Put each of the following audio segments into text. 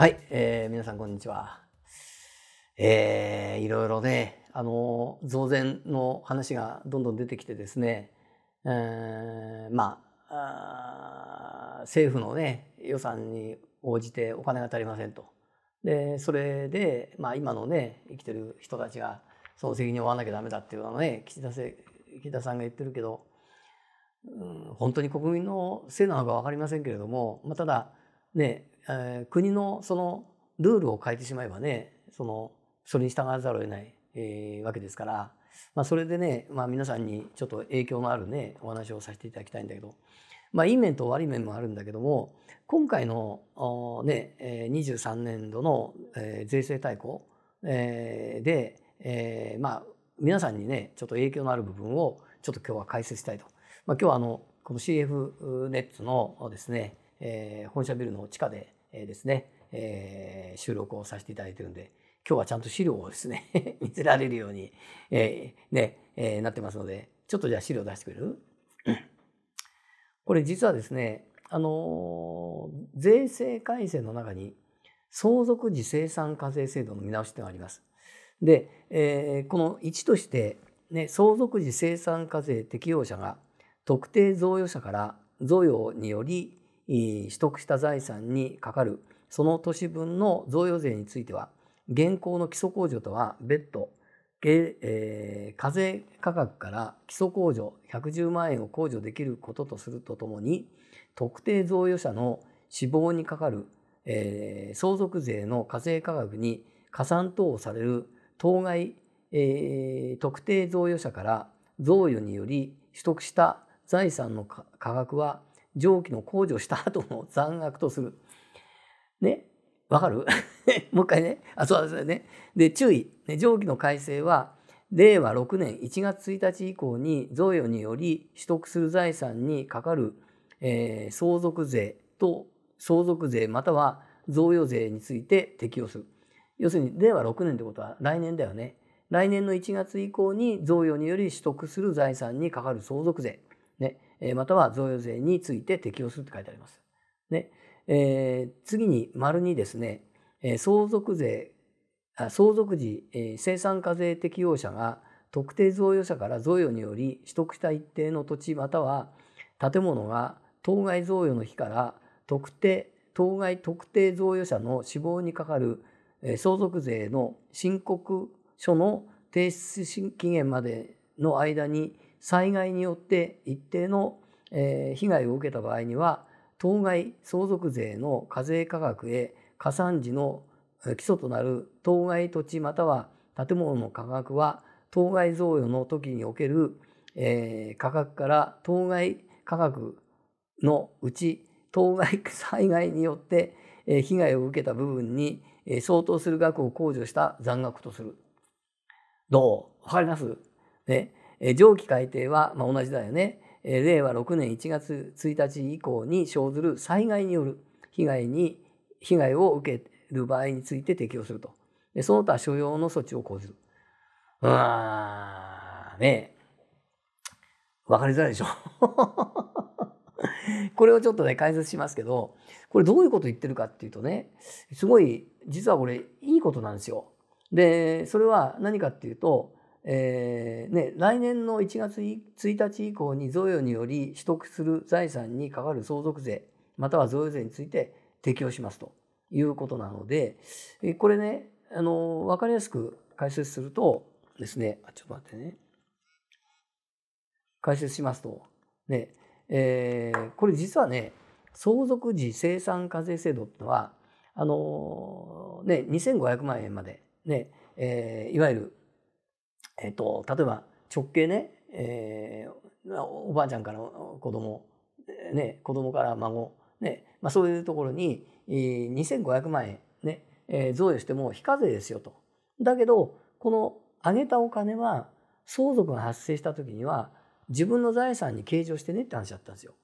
はい、えー、皆さんこんにちは。えー、いろいろね、あの、増税の話がどんどん出てきてですね、えー、まあ政府のね、予算に応じてお金が足りませんと。で、それで、まあ今のね、生きてる人たちが、その責任を負わなきゃダメだっていうのはね、岸田せ岸田さんが言ってるけど、うん、本当に国民のせいなのか分かりませんけれども、まあ、ただ、ね、えー、国のそのルールを変えてしまえばね、その、それに従わざるを得ない、えー、わけですから、まあ、それでね、まあ、皆さんにちょっと影響のあるね、お話をさせていただきたいんだけど、まあ、いい面と悪い面もあるんだけども、今回の、ね、23年度の、えー、税制大綱、えー、で、えー、まあ、皆さんにね、ちょっと影響のある部分を、ちょっと今日は解説したいと。まあ、今日はあの、この CF ネッツのですね、えー、本社ビルの地下で、えー、ですね、えー、収録をさせていただいてるんで、今日はちゃんと資料をですね 見せられるように、えー、ね、えー、なってますので、ちょっとじゃあ資料出してくれるこれ実はですね、あのー、税制改正の中に、相続時生産課税制度の見直しというのがあります。で、えー、この1として、ね、相続時生産課税適用者が特定贈与者から贈与により取得した財産にかかるその都市分の贈与税については現行の基礎控除とは別途、え課税価格から基礎控除110万円を控除できることとするとともに特定贈与者の死亡にかかる、え相続税の課税価格に加算等をされる当該、え特定贈与者から贈与により取得した財産の価格は上記の控除した後の残額とする。ね。わかる もう一回ね。あ、そうですね。で、注意。ね、上記の改正は、令和6年1月1日以降に贈与により取得する財産にかかる、えー、相続税と相続税または贈与税について適用する。要するに令和6年ってことは来年だよね。来年の1月以降に贈与により取得する財産にかかる相続税。ね。または贈与税について適用するって書いてあります。ねえー、次に、丸にですね、相続税、相続時、生産課税適用者が特定贈与者から贈与により取得した一定の土地または建物が当該贈与の日から特定当該特定贈与者の死亡にかかる相続税の申告書の提出期限までの間に災害によって一定の被害を受けた場合には当該相続税の課税価格へ加算時の基礎となる当該土地または建物の価格は当該贈与の時における、価格から当該価格のうち当該災害によって、被害を受けた部分に、相当する額を控除した残額とする。どう分かりますね。え上記改定は、まあ、同じだよね、え令和6年1月1日以降に生ずる災害による被害に被害を受ける場合について適用するとでその他所要の措置を講ずるあね分かりづらいでしょ これをちょっとね解説しますけどこれどういうこと言ってるかっていうとねすごい実はこれいいことなんですよ。でそれは何かっていうとえーね、来年の1月1日以降に贈与により取得する財産にかかる相続税または贈与税について適用しますということなのでこれねあの分かりやすく解説するとですねあちょっと待ってね解説しますとねえー、これ実はね相続時生産課税制度ってのはあのね2500万円までね、えー、いわゆるえっと、例えば直径ね、えー、おばあちゃんから子供、ね、子供から孫、ねまあ、そういうところに2500万円ね、えー、贈与しても非課税ですよと。だけどこのあげたお金は相続が発生した時には自分の財産に計上してねって話だったんですよ。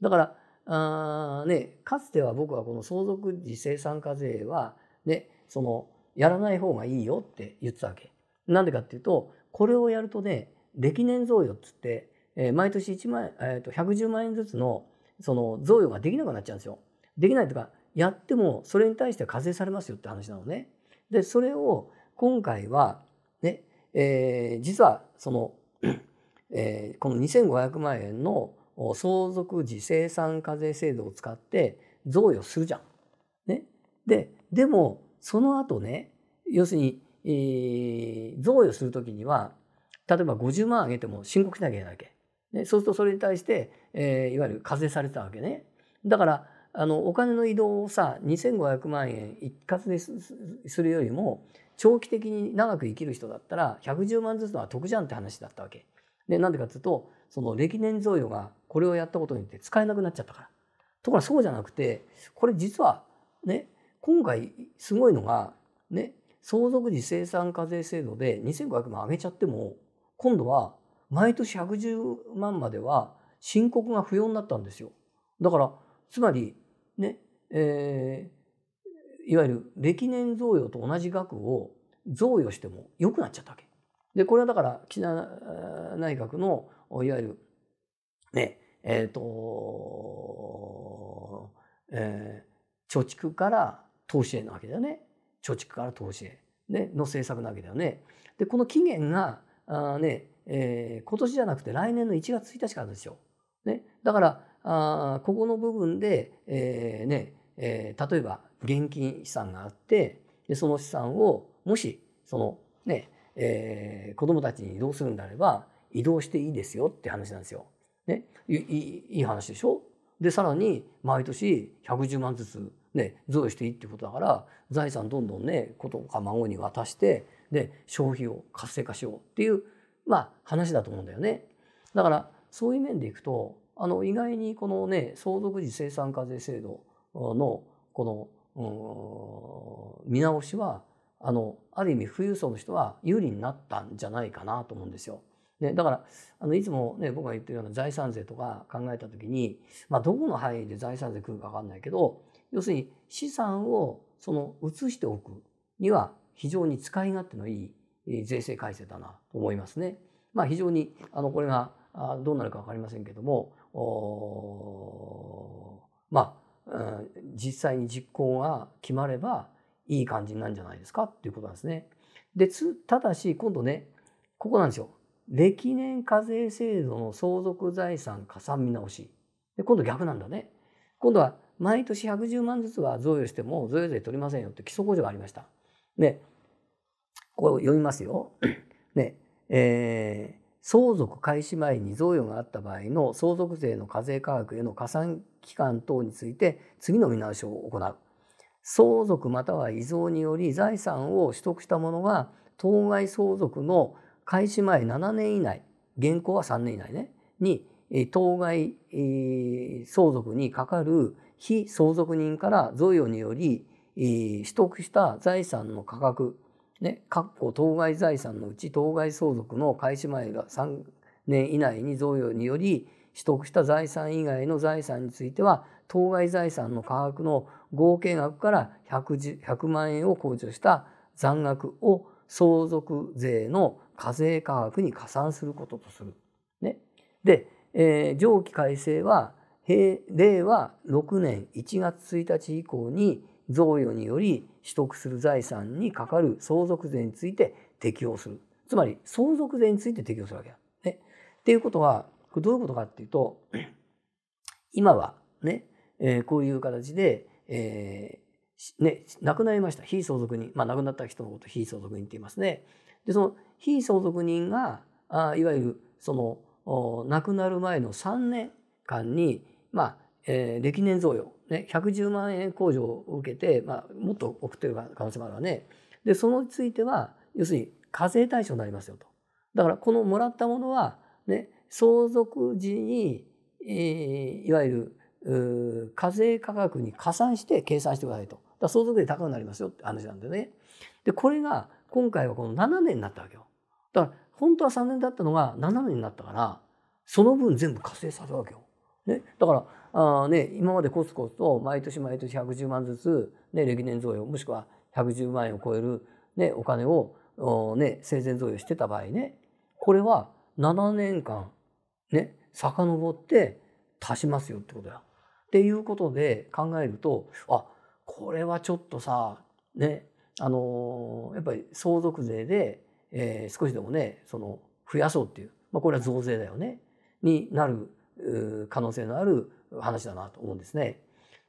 だからあ、ね、かつては僕はこの相続時生産課税は、ね、そのやらない方がいいよって言ってたわけ。なんでかっていうとこれをやるとね歴年贈与っつって、えー、毎年1万、えー、と110万円ずつのその贈与ができなくなっちゃうんですよ。できないとかやってもそれに対して課税されますよって話なのね。でそれを今回はね、えー、実はその、えー、この2500万円の相続時生産課税制度を使って贈与するじゃん。ね、ででもその後ね要するにえー、贈与する時には例えば50万あげても申告しなきゃいけないわけ。ね、そうするとそれに対して、えー、いわゆる課税されたわけね。だからあのお金の移動をさ2500万円一括でするよりも長期的に長く生きる人だったら110万ずつのは得じゃんって話だったわけ。でなんでかっていうとその歴年贈与がこれをやったことによって使えなくなっちゃったから。ところがそうじゃなくてこれ実はね今回すごいのがね相続時生産課税制度で2500万上げちゃっても今度は毎年110万までは申告が不要になったんですよ。だからつまりね、えー、いわゆる歴年贈与と同じ額を贈与しても良くなっちゃったわけ。でこれはだから岸田内閣のいわゆるねえっ、ー、と、えー、貯蓄から投資へなわけだよね。貯蓄から投資へ、ね、の政策なわけだよね。で、この期限が、あね、えー、今年じゃなくて来年の1月1日からですよ。ね、だから、あここの部分で、えー、ね、えー、例えば現金資産があって、でその資産を、もし、そのね、えー、子供たちに移動するんであれば、移動していいですよって話なんですよ。ね、いいいい話でしょでさらに毎年110万ずつね、贈与していいってことだから財産どんどんね子とか孫に渡してで消費を活性化しようっていう、まあ、話だと思うんだよね。だからそういう面でいくとあの意外にこのね相続時生産課税制度のこの見直しはあのある意味富裕層の人は有利になったんじゃないかなと思うんですよ。ね、だからあのいつも、ね、僕が言ってるような財産税とか考えた時に、まあ、どこの範囲で財産税来るか分かんないけど要するに資産をその移しておくには非常に使い勝手のいい税制改正だなと思いますね。まあ、非常にあのこれがどうなるか分かりませんけどもまあ実際に実行が決まればいい感じなんじゃないですかっていうことなんですね。でただし今度ねここなんですよ歴年課税制度の相続財産加算見直しで今度逆なんだね。今度は毎年110万ずつは贈与しても贈与税取りませんよって基礎控除がありました。で、これを読みますよ。ね、えー、相続開始前に贈与があった場合の相続税の課税価格への加算期間等について次の見直しを行う。相続または遺贈により財産を取得した者は当該相続の開始前7年以内現行は3年以内ねに当該相続にかかる非相続人から贈与により、取得した財産の価格、ね、括弧当該財産のうち当該相続の開始前が3年以内に贈与により取得した財産以外の財産については当該財産の価格の合計額から 100, 100万円を控除した残額を相続税の課税価額に加算することとする。ね、で、えー、上記改正は令和6年1月1日以降に贈与により取得する財産にかかる相続税について適用するつまり相続税について適用するわけだ。ね、っていうことはこどういうことかっていうと今はね、えー、こういう形で、えー、ね、亡くなりました非相続人、まあ、亡くなった人のこと非相続人って言いますね。でその非相続人があいわゆるその亡くなる前の3年間にまあ、えー、歴年贈与、ね、110万円控除を受けて、まあ、もっと送ってる可能性もあるわね。で、そのについては、要するに課税対象になりますよと。だから、このもらったものは、ね、相続時に、えー、いわゆる課税価格に加算して計算してくださいと。だ相続税高くなりますよって話なんでね。で、これが今回はこの7年になったわけよ。だから、本当は3年だったのが7年になったから、その分全部課税されるわけよ。ね、だからあ、ね、今までコツコツと毎年毎年110万ずつ、ね、歴年贈与もしくは110万円を超える、ね、お金をお、ね、生前贈与してた場合ねこれは7年間ね遡って足しますよってことだ。っていうことで考えるとあこれはちょっとさねあのー、やっぱり相続税で、えー、少しでもねその増やそうっていう、まあ、これは増税だよねになる可能性のある話だなと思うんですね。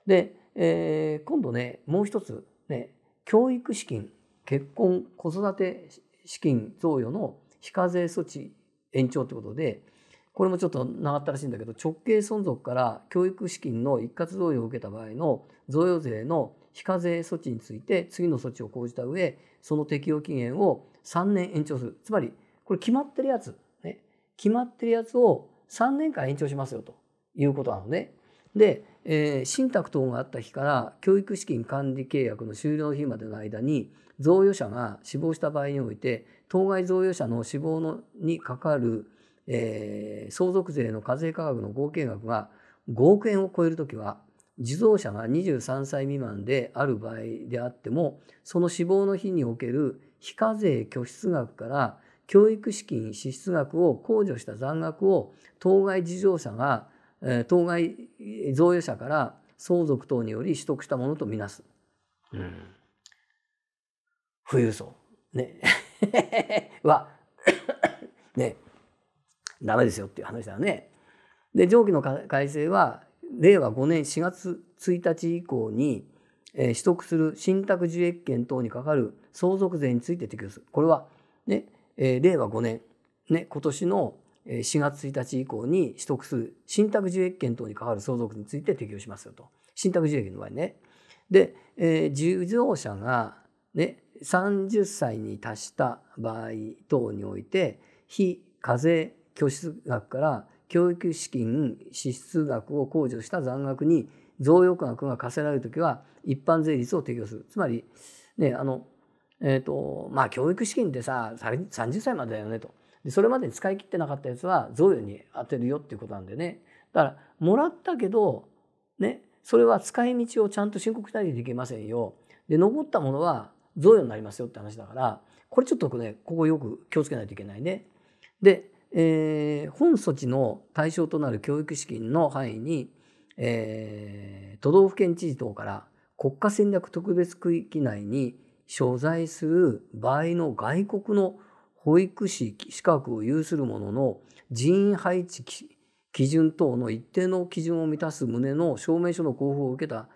で、えー、今度ねもう一つね教育資金結婚子育て資金贈与の非課税措置延長ということでこれもちょっと長ったらしいんだけど直系存続から教育資金の一括贈与を受けた場合の贈与税の非課税措置について次の措置を講じた上その適用期限を3年延長するつまりこれ決まってるやつ、ね、決まってるやつを3年間延長しますよということなのね。で、えー、信託等があった日から教育資金管理契約の終了日までの間に贈与者が死亡した場合において当該贈与者の死亡のにかかる、えー、相続税の課税価格の合計額が5億円を超えるときは自動者が23歳未満である場合であってもその死亡の日における非課税拠出額から教育資金支出額を控除した残額を当該事業者が、え当該贈与者から相続等により取得したものとみなす。うん、富裕層、ね、は ねダメですよっていう話だよね。で上記の改正は令和5年4月1日以降に、えー、取得する信託受益権等にかかる相続税について適用する。これはねえー、令和5年、ね、今年の4月1日以降に取得する信託受益権等に関わる相続について適用しますよと。信託受益の場合ね。で、えー、受贈者が、ね、30歳に達した場合等において、非課税拠出額から教育資金支出額を控除した残額に贈与額が課せられるときは、一般税率を適用する。つまり、ね、あの、えっ、ー、と、まあ教育資金ってさ、30歳までだよねと。で、それまでに使い切ってなかったやつは贈与に当てるよっていうことなんでね。だから、もらったけど、ね、それは使い道をちゃんと申告したりできませんよ。で、残ったものは贈与になりますよって話だから、これちょっとね、ここよく気をつけないといけないね。で、えー、本措置の対象となる教育資金の範囲に、えー、都道府県知事等から国家戦略特別区域内に所在する場合の外国の保育士資格を有する者の人員配置基準等の一定の基準を満たす旨の証明書の交付を受けた、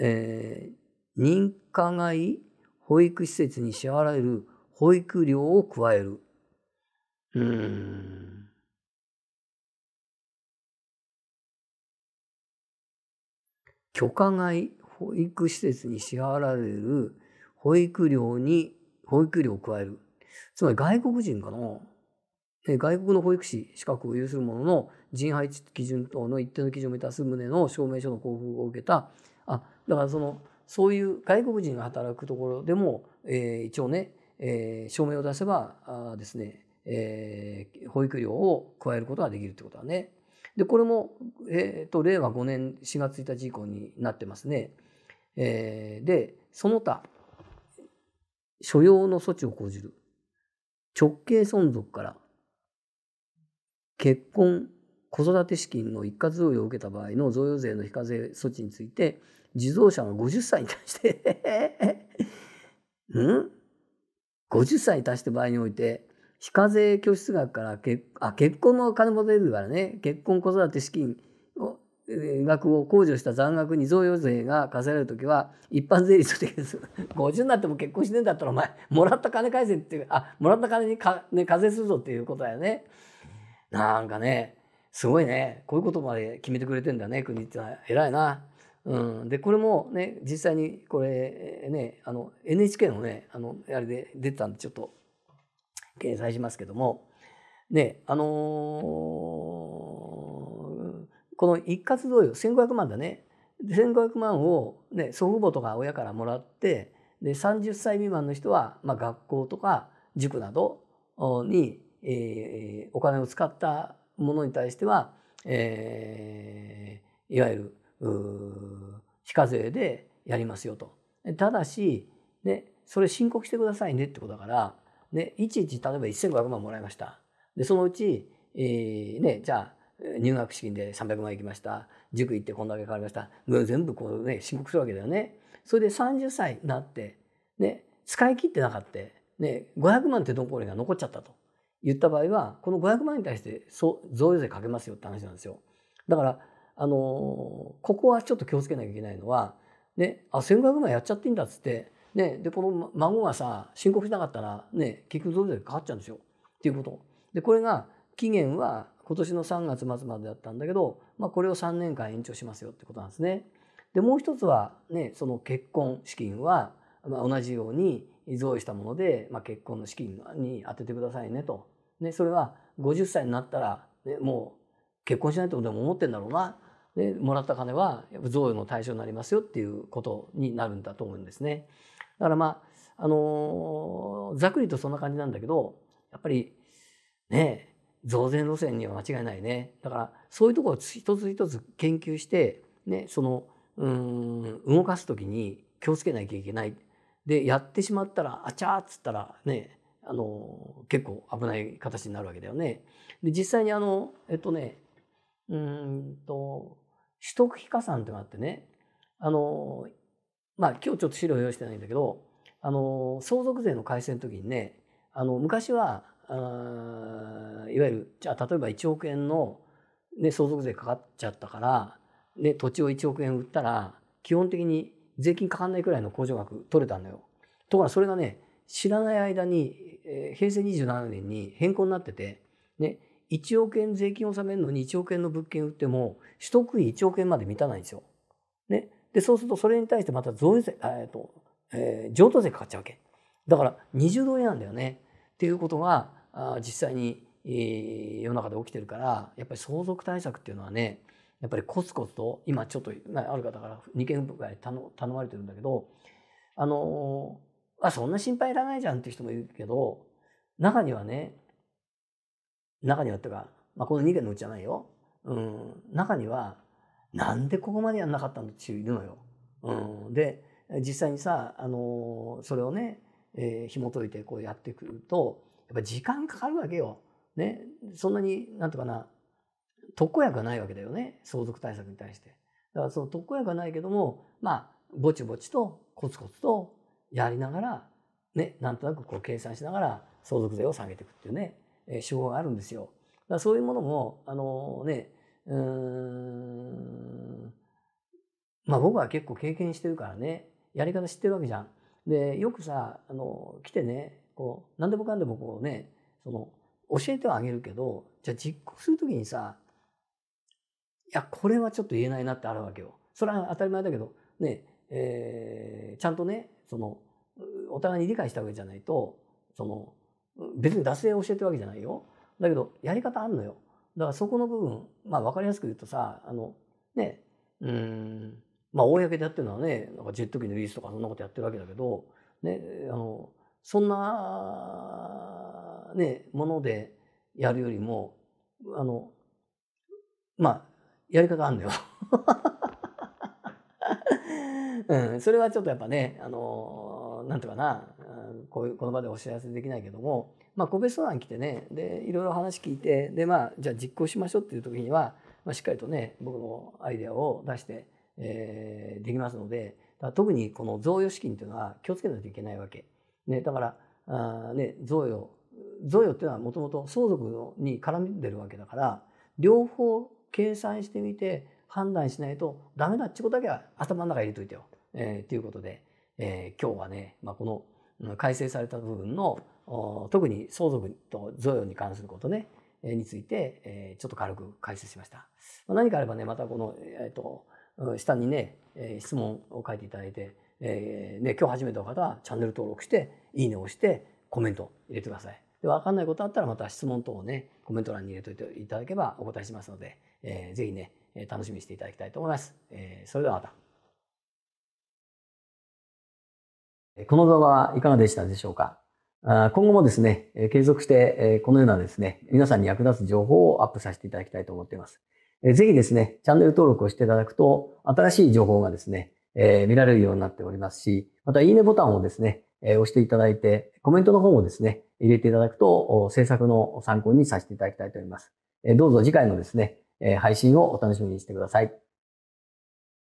えー、認可外保育施設に支払われる保育料を加える。うん。許可外保育施設に支払われる保育料に、保育料を加える。つまり外国人かな外国の保育士資格を有するものの人配置基準等の一定の基準を満たす旨の証明書の交付を受けたあだからそのそういう外国人が働くところでも、えー、一応ね、えー、証明を出せばあですね、えー、保育料を加えることができるってことだね。でこれも、えーと、と令和5年4月1日以降になってますね。えー、でその他所要の措置を講じる。直系存続から結婚、子育て資金の一括贈与を受けた場合の贈与税の非課税措置について、自動車が50歳に対して うん50歳に達した場合において、非課税拠出額から結あ結婚の金も出るからね、結婚子育て資金額を控除した残額に贈与税が課せられる時は一般税率でです50 になっても結婚してんだったらお前もらった金返せっていうあもらった金にか、ね、課税するぞっていうことだよね。なんかねすごいねこういうことまで決めてくれてんだね国ってのは偉いな。うん、でこれもね実際にこれねあの NHK のねあのあれで出てたんでちょっと掲載しますけどもねあのーこの一括贈与1500万だね1500万を、ね、祖父母とか親からもらってで30歳未満の人は、まあ、学校とか塾などに、えー、お金を使ったものに対しては、えー、いわゆる非課税でやりますよと。ただし、ね、それ申告してくださいねってことだから、ね、いちいち例えば1500万もらいました。でそのうち、えーね、じゃあ入学資金で300万いきました塾行ってこんだけ変わりました全部こうね申告するわけだよねそれで30歳になってね使い切ってなかったね500万ってどころが残っちゃったと言った場合はこの500万に対して贈与税かけますよって話なんですよだからあのここはちょっと気をつけなきゃいけないのはねあ1500万やっちゃっていいんだっつってね、でこの孫がさ申告しなかったら、ね、結局贈与税かかっちゃうんですよっていうことでこれが期限は今年の3月末までだったんだけど、まあ、これを3年間延長しますよってことなんですね。でもう一つは、ね、その結婚資金は、まあ、同じように贈与したもので、まあ、結婚の資金に当ててくださいねと。ね、それは50歳になったら、ね、もう結婚しないってことでも思ってんだろうな。ね、もらった金は贈与の対象になりますよっていうことになるんだと思うんですね。だからまあ、あのー、ざっくりとそんな感じなんだけど、やっぱりね、増税路線には間違いないね。だからそういうところを一つ一つ研究して、ね、そのうん動かす時に気をつけなきゃいけない。でやってしまったらあちゃーっつったらねあの結構危ない形になるわけだよね。で実際にあのえっとねうんと取得費加算ってのがあってねあのまあ今日ちょっと資料用意してないんだけどあの相続税の改正の時にねあの昔はあいわゆるじゃあ例えば1億円の、ね、相続税かかっちゃったから、ね、土地を1億円売ったら基本的に税金かかんないくらいの控除額取れたのよ。ところがそれがね知らない間に、えー、平成27年に変更になってて、ね、1億円税金を納めるのに1億円の物件売っても取得費1億円まで満たないんですよ。ね、でそうするとそれに対してまた増税、えーとえー、譲渡税かかっちゃうわけ。だから20度円なんだよね。っていうことが実際に世の中で起きてるからやっぱり相続対策っていうのはねやっぱりコツコツと今ちょっとある方から2件ぐらい頼まれてるんだけどあのあそんな心配いらないじゃんっていう人もいるけど中にはね中にはっていうか、まあ、この2件のうちじゃないよ、うん、中にはなんでここまでやんなかったんだっていうのよ。うん、で実際にさあのそれをねえー、紐解いてこうやってくるとやっぱ時間かかるわけよ。ね、そんなになんとかな特効薬がないわけだよね相続対策に対して。だからその特効薬がないけどもまあぼちぼちとコツコツとやりながら、ね、なんとなくこう計算しながら相続税を下げていくっていうね、えー、手法があるんですよ。だからそういうものもあのー、ねうんまあ僕は結構経験してるからねやり方知ってるわけじゃん。で、よくさ、あの、来てね、こう、何でもかんでもこうね、その、教えてはあげるけど、じゃあ実行するときにさ、いや、これはちょっと言えないなってあるわけよ。それは当たり前だけど、ね、えー、ちゃんとね、その、お互いに理解したわけじゃないと、その、別に惰性を教えてるわけじゃないよ。だけど、やり方あんのよ。だからそこの部分、まあ分かりやすく言うとさ、あの、ね、うん、まあ、公でやってるのはねなんかジェット機のリースとかそんなことやってるわけだけど、ね、あのそんな、ね、ものでやるよりもあのまあやり方あんだよ うん、それはちょっとやっぱねあのなんとかなこういうこの場でお知らせできないけども、まあ、個別相談来てねでいろいろ話聞いてでまあじゃあ実行しましょうっていう時には、まあ、しっかりとね僕のアイデアを出してえー、できますので、特にこの贈与資金というのは気をつけないといけないわけ。ね、だから、あね、贈与、贈与っていうのはもともと相続に絡んでるわけだから、両方計算してみて判断しないとダメだってことだけは頭の中に入れといてよ。えー、ということで、えー、今日はね、まあ、この改正された部分の特に相続と贈与に関することね、について、えー、ちょっと軽く解説しました。何かあればね、またこの、えっ、ー、と、下にね質問を書いていただいて、えー、ね、今日初めての方はチャンネル登録していいねを押してコメント入れてください。で分かんないことあったらまた質問等をねコメント欄に入れといていただけばお答えしますので、えー、ぜひね楽しみにしていただきたいと思います。えー、それではまた。この動画はいかがでしたでしょうか今後もですね、継続してこのようなですね、皆さんに役立つ情報をアップさせていただきたいと思っています。えぜひですね、チャンネル登録をしていただくと、新しい情報がですね、えー、見られるようになっておりますし、また、いいねボタンをですね、えー、押していただいて、コメントの方もですね、入れていただくと、制作の参考にさせていただきたいと思います。えどうぞ次回のですね、え配信をお楽しみにしてください。